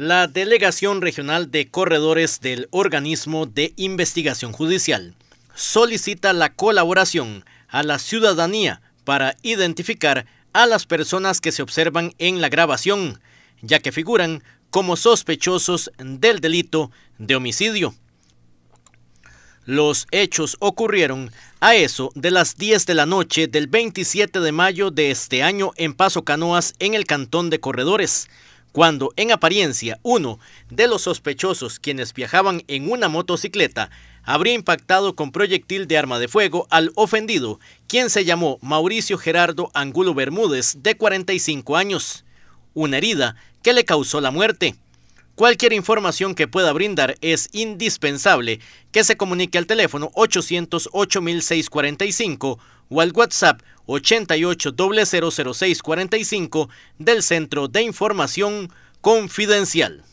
la Delegación Regional de Corredores del Organismo de Investigación Judicial solicita la colaboración a la ciudadanía para identificar a las personas que se observan en la grabación, ya que figuran como sospechosos del delito de homicidio. Los hechos ocurrieron a eso de las 10 de la noche del 27 de mayo de este año en Paso Canoas, en el Cantón de Corredores, cuando en apariencia uno de los sospechosos quienes viajaban en una motocicleta habría impactado con proyectil de arma de fuego al ofendido, quien se llamó Mauricio Gerardo Angulo Bermúdez, de 45 años, una herida que le causó la muerte. Cualquier información que pueda brindar es indispensable que se comunique al teléfono 808 645 o al WhatsApp 88 del Centro de Información Confidencial.